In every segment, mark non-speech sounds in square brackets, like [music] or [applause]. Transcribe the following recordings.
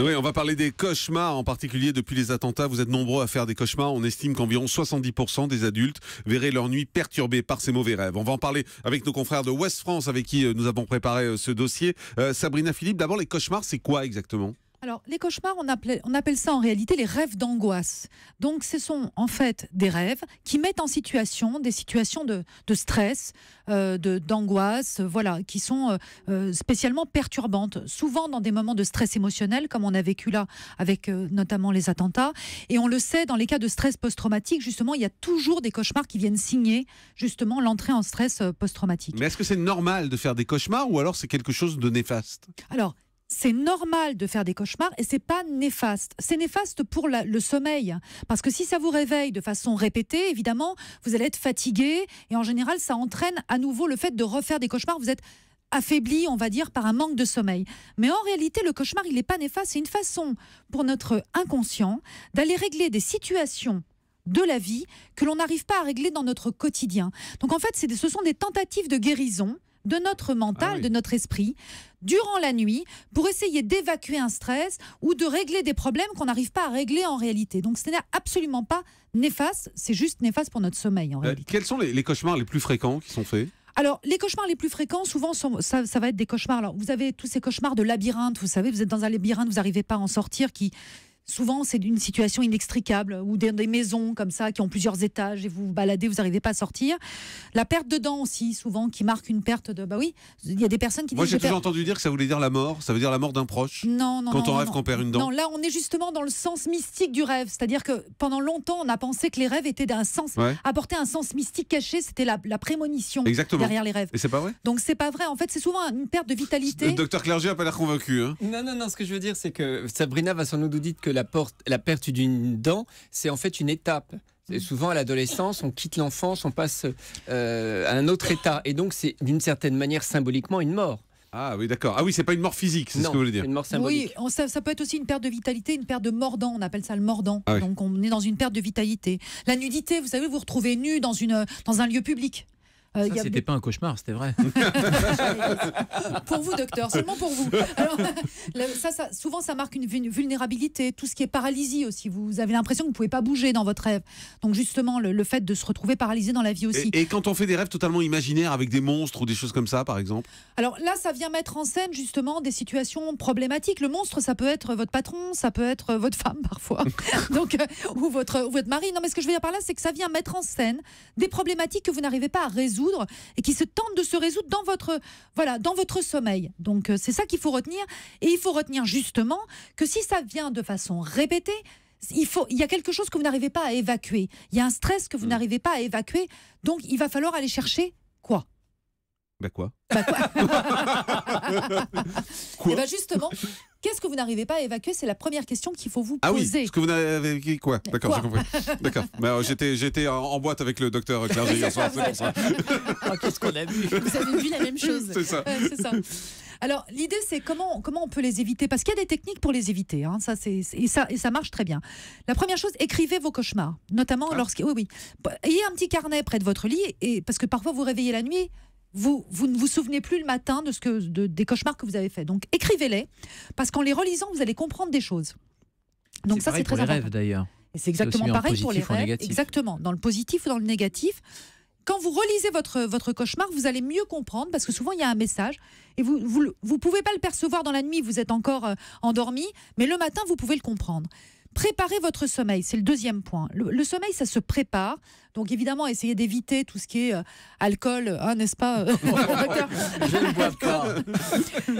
Oui, on va parler des cauchemars, en particulier depuis les attentats. Vous êtes nombreux à faire des cauchemars. On estime qu'environ 70% des adultes verraient leur nuit perturbée par ces mauvais rêves. On va en parler avec nos confrères de West France avec qui euh, nous avons préparé euh, ce dossier. Euh, Sabrina Philippe, d'abord les cauchemars, c'est quoi exactement alors, les cauchemars, on, appelle ça en réalité les rêves d'angoisse. Donc, ce sont en fait des rêves qui mettent en situation des situations de, stress, euh, d'angoisse, voilà, qui sont euh, euh, spécialement perturbantes, souvent dans des moments de stress émotionnel, comme on a vécu là avec euh, notamment les attentats. Et on le sait, dans les cas de stress post-traumatique, justement, il y a toujours des cauchemars qui viennent signer justement l'entrée en stress post-traumatique. Mais est-ce que c'est normal de faire des cauchemars ou alors c'est quelque chose de néfaste Alors, c'est normal de faire des cauchemars et c'est pas néfaste. C'est néfaste pour le sommeil parce que si ça vous réveille de façon répétée, évidemment, vous allez être fatigué et en général, ça entraîne à nouveau le fait de refaire des cauchemars. Vous êtes affaibli, on va dire, par un manque de sommeil. Mais en réalité, le cauchemar, il n'est pas néfaste. C'est une façon pour notre inconscient d'aller régler des situations de la vie que l'on n'arrive pas à régler dans notre quotidien. Donc en fait, ce sont des tentatives de guérison de notre mental, ah de notre esprit, durant la nuit, pour essayer d'évacuer un stress ou de régler des problèmes qu'on n'arrive pas à régler en réalité. Donc ce n'est absolument pas néfaste, c'est juste néfaste pour notre sommeil en euh, réalité. Quels sont les, cauchemars les plus fréquents qui sont faits alors, les cauchemars les plus fréquents, souvent, ça, va être des cauchemars. Alors, vous avez tous ces cauchemars de labyrinthe, vous savez, vous êtes dans un labyrinthe, vous n'arrivez pas à en sortir, qui, Souvent, c'est d'une situation inextricable ou des, maisons comme ça qui ont plusieurs étages et vous vous baladez, vous n'arrivez pas à sortir. La perte de dents aussi, souvent, qui marque une perte de. Bah oui, il y a des personnes qui. Moi, j'ai toujours entendu dire que ça voulait dire la mort, ça veut dire la mort d'un proche. Non, non. non. Quand on rêve qu'on perd une dent. Non, là, on est justement dans le sens mystique du rêve, c'est-à-dire que pendant longtemps, on a pensé que les rêves étaient d'un sens, apportaient un sens mystique caché. C'était la, prémonition derrière les rêves. Et c'est pas vrai. Donc c'est pas vrai. En fait, c'est souvent une perte de vitalité. Le docteur clergé a pas l'air convaincu. Hein. Non, non, non. Ce que je veux dire, c'est que Sabrina va sans nous dire que la, perte d'une dent, c'est en fait une étape. Mm. souvent à l'adolescence, on quitte l'enfance, on passe euh, à un autre état. Et donc c'est d'une certaine manière symboliquement une mort. Ah oui, d'accord. Ah oui, c'est pas une mort physique, c'est ce que vous voulez dire. Une mort symbolique. Oui, ça, peut être aussi une perte de vitalité, une perte de mordant. On appelle ça le mordant. Ah donc on est dans une perte de vitalité. La nudité, vous savez, vous retrouvez nu dans, une, dans un lieu public. Euh, ça, c'était pas un cauchemar, c'était vrai. [laughs] pour vous, docteur, seulement pour vous. [laughs] Alors, ça, souvent, ça marque une vulnérabilité, tout ce qui est paralysie aussi. Vous avez l'impression que vous pouvez pas bouger dans votre rêve. Donc, justement, le, fait de se retrouver paralysé dans la vie aussi. Et, quand on fait des rêves totalement imaginaires avec des monstres ou des choses comme ça, par exemple Alors là, ça vient mettre en scène, justement, des situations problématiques. Le monstre, ça peut être votre patron, ça peut être votre femme, parfois, [laughs] Donc, euh, ou, votre, ou votre mari. Non, mais ce que je veux dire par là, c'est que ça vient mettre en scène des problématiques que vous n'arrivez pas à résoudre et qui se tentent de se résoudre dans votre, voilà, dans votre sommeil. Donc euh, c'est ça qu'il faut retenir. Et il faut retenir justement que si ça vient de façon répétée, il, faut, il y a quelque chose que vous n'arrivez pas à évacuer. Il y a un stress que vous mm. n'arrivez pas à évacuer. Donc il va falloir aller chercher quoi bah quoi Bah quoi, [laughs] eh ben, justement, qu'est-ce que vous n'arrivez pas à évacuer C'est la première question qu'il faut vous poser. Ah oui, ce que vous n'avez quoi euh, D'accord, j'ai compris. D'accord. [laughs] Bah, j'étais j'étais en boîte avec le docteur Clergé hier soir, oh, qu'est-ce qu'on a vu Vous avez vu la même chose. C'est ça. ça. Alors l'idée c'est comment comment on peut les éviter parce qu'il y a des techniques pour les éviter hein. ça c'est et ça et ça marche très bien. La première chose écrivez vos cauchemars notamment ah. lorsque oui oui ayez un petit carnet près de votre lit et parce que parfois vous réveillez la nuit vous, vous ne vous souvenez plus le matin de ce que, de, des cauchemars que vous avez faits. Donc écrivez-les, parce qu'en les relisant, vous allez comprendre des choses. Donc ça, c'est très important. rêves d'ailleurs. Et c'est exactement pareil pour les rêves. Exactement, dans le positif ou dans le négatif. Quand vous relisez votre, votre cauchemar, vous allez mieux comprendre parce que souvent il y a un message et vous ne vous, vous, pouvez pas le percevoir dans la nuit, vous êtes encore euh, endormi, mais le matin, vous pouvez le comprendre. Préparez votre sommeil, c'est le deuxième point. Le, sommeil, ça se prépare. Donc évidemment, essayez d'éviter tout ce qui est euh, alcool, hein, n'est-ce pas euh,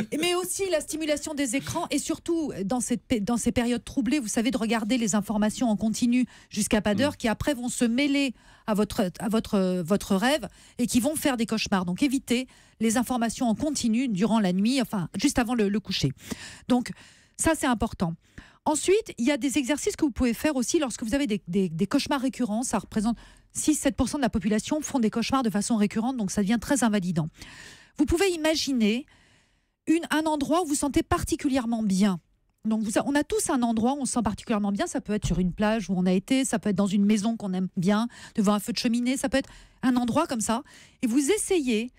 [laughs] [laughs] Mais aussi la stimulation des écrans et surtout dans, cette, dans ces périodes troublées, vous savez, de regarder les informations en continu jusqu'à pas d'heure, mm. qui après vont se mêler à votre, à votre, votre rêve et qui vont faire des cauchemars. Donc évitez les informations en continu durant la nuit, enfin juste avant le, le coucher. Donc ça, c'est important. Ensuite, il y a des exercices que vous pouvez faire aussi lorsque vous avez des, cauchemars récurrents. Ça représente 6-7% de la population font des cauchemars de façon récurrente, donc ça devient très invalidant. Vous pouvez imaginer une, un endroit où vous sentez particulièrement bien. Donc vous, on a tous un endroit où on se sent particulièrement bien. Ça peut être sur une plage où on a été, ça peut être dans une maison qu'on aime bien, devant un feu de cheminée, ça peut être un endroit comme ça. Et vous essayez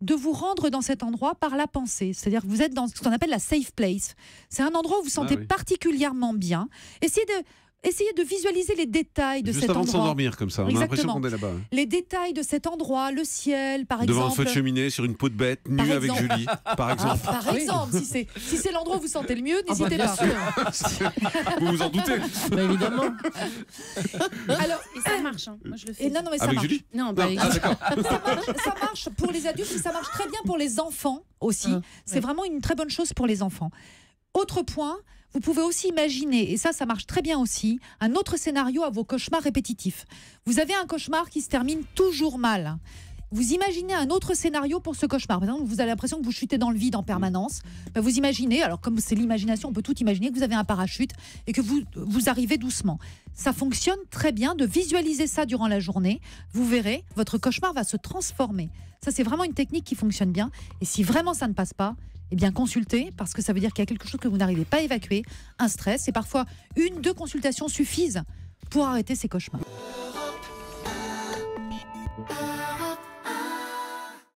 de vous rendre dans cet endroit par la pensée. C'est-à-dire que vous êtes dans ce qu'on appelle la safe place. C'est un endroit où vous vous sentez ah particulièrement bien. Essayez de Essayez de visualiser les détails de cet endroit. Juste avant de s'endormir, comme ça. On a l'impression qu'on est là-bas. Hein. Les détails de cet endroit, le ciel, par exemple. Devant un feu de cheminée, sur une peau de bête, nu avec Julie, par ah, exemple. par exemple, si c'est si l'endroit où vous sentez le mieux, ah, bah, n'hésitez pas. [laughs] vous vous en doutez bah, Évidemment. Alors, et ça marche. Hein. Moi, je le fais. Et non, non, mais ça marche. non, bah, non. Ah, ça, marche, ça marche pour les adultes et ça marche très bien pour les enfants aussi. c'est vraiment une très bonne chose pour les enfants. Autre point, vous pouvez aussi imaginer, et ça, ça marche très bien aussi, un autre scénario à vos cauchemars répétitifs. Vous avez un cauchemar qui se termine toujours mal. Vous imaginez un autre scénario pour ce cauchemar. Par exemple, vous avez l'impression que vous chutez dans le vide en permanence. Mm. Ben, vous imaginez, alors comme c'est l'imagination, on peut tout imaginer, que vous avez un parachute et que vous, vous arrivez doucement. Ça fonctionne très bien de visualiser ça durant la journée. Vous verrez, votre cauchemar va se transformer. Ça, c'est vraiment une technique qui fonctionne bien. Et si vraiment ça ne passe pas, eh bien consultez parce que ça veut dire qu'il y a quelque chose que vous n'arrivez pas à évacuer, un stress et parfois une deux consultations suffisent pour arrêter ces cauchemars.